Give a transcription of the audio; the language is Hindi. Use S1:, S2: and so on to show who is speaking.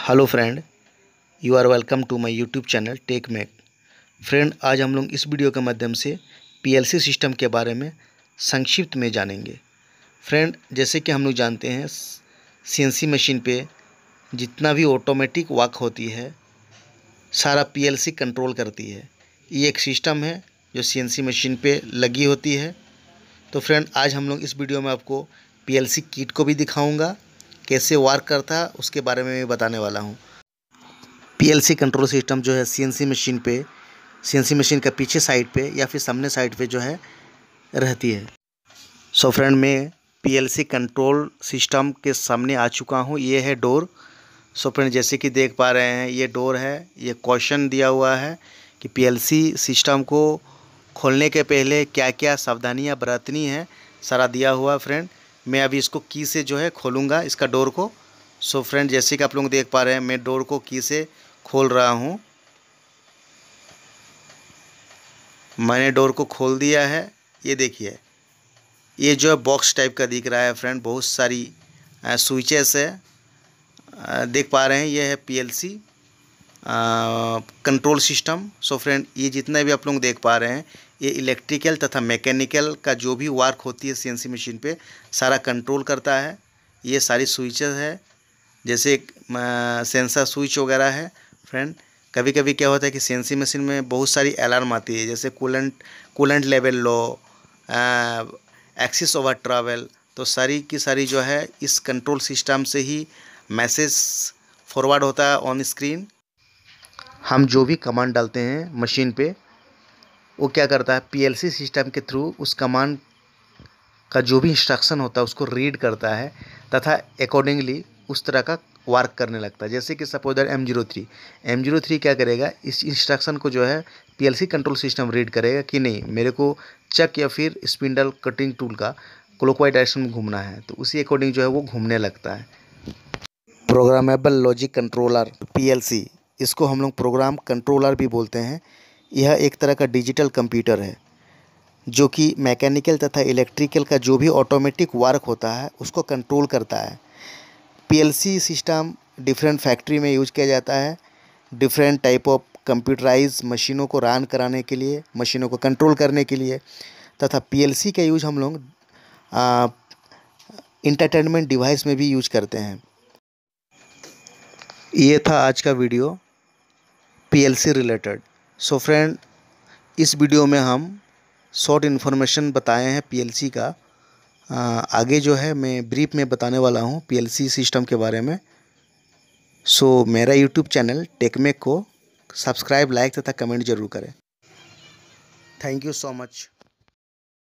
S1: hello friend you are welcome to my YouTube channel Tech Mac friend आज हम लोग इस वीडियो के माध्यम से पीएलसी सिस्टम के बारे में संक्षिप्त में जानेंगे फ्रेंड जैसे कि हम लोग जानते हैं सीएनसी मशीन पे जितना भी ऑटोमेटिक वर्क होती है सारा पीएलसी कंट्रोल करती है ये एक सिस्टम है जो सीएनसी मशीन पर लगी होती है तो फ्रेंड आज हम लोग इस वीडियो में आपको पी किट को भी दिखाऊँगा कैसे वर्क करता है उसके बारे में मैं बताने वाला हूँ पीएलसी कंट्रोल सिस्टम जो है सीएनसी मशीन पे सीएनसी मशीन का पीछे साइड पे या फिर सामने साइड पे जो है रहती है सो so फ्रेंड मैं पीएलसी कंट्रोल सिस्टम के सामने आ चुका हूँ ये है डोर सो so फ्रेंड जैसे कि देख पा रहे हैं ये डोर है ये क्वेश्चन दिया हुआ है कि पी सिस्टम को खोलने के पहले क्या क्या सावधानियाँ बरतनी है सारा दिया हुआ फ्रेंड मैं अभी इसको की से जो है खोलूँगा इसका डोर को सो so फ्रेंड जैसे कि आप लोग देख पा रहे हैं मैं डोर को की से खोल रहा हूँ मैंने डोर को खोल दिया है ये देखिए ये जो है बॉक्स टाइप का दिख रहा है फ्रेंड बहुत सारी स्विचेस है देख पा रहे हैं ये है PLC control system so friend ये जितने भी आप लोग देख पा रहे हैं ये इलेक्ट्रिकल तथा मैकेनिकल का जो भी वर्क होती है सीएनसी मशीन पे सारा कंट्रोल करता है ये सारी स्विचेस है जैसे सेंसर स्विच वगैरह है फ्रेंड कभी कभी क्या होता है कि सीएनसी मशीन में बहुत सारी अलार्म आती है जैसे coolant coolant level low axis over travel तो सारी की सारी जो है इस कंट्रोल सिस्टम से ही मैसेज फॉरवर्ड होता है ऑन स्क्रीन हम जो भी कमांड डालते हैं मशीन पे वो क्या करता है पीएलसी सिस्टम के थ्रू उस कमांड का जो भी इंस्ट्रक्शन होता है उसको रीड करता है तथा अकॉर्डिंगली उस तरह का वर्क करने लगता है जैसे कि suppose that M zero three M zero three क्या करेगा इस इंस्ट्रक्शन को जो है पीएलसी कंट्रोल सिस्टम रीड करेगा कि नहीं मेरे को चक या फिर स्पिंडल कटिंग टूल का क्लॉकवाइज डायरेक्शन में घूमना है तो उसी अकॉर्डिंग जो है वो घूमने लगता है प्रोग्रामेबल लॉजिक कंट्रोलर सी इसको हम लोग प्रोग्राम कंट्रोलर भी बोलते हैं यह एक तरह का डिजिटल कंप्यूटर है जो कि मैकेनिकल तथा इलेक्ट्रिकल का जो भी ऑटोमेटिक वर्क होता है उसको कंट्रोल करता है पीएलसी सिस्टम डिफरेंट फैक्ट्री में यूज किया जाता है डिफरेंट टाइप ऑफ कंप्यूटराइज मशीनों को रन कराने के लिए मशीनों को कंट्रोल करने के लिए तथा पी का यूज हम लोग इंटरटेनमेंट डिवाइस में भी यूज करते हैं ये था आज का video PLC related so friend इस वीडियो में हम शॉर्ट इन्फॉर्मेशन बताए हैं पीएलसी का आ, आगे जो है मैं ब्रीफ में बताने वाला हूँ पीएलसी सिस्टम के बारे में सो so, मेरा यूट्यूब चैनल टेकमेक को सब्सक्राइब लाइक तथा कमेंट जरूर करें थैंक यू सो मच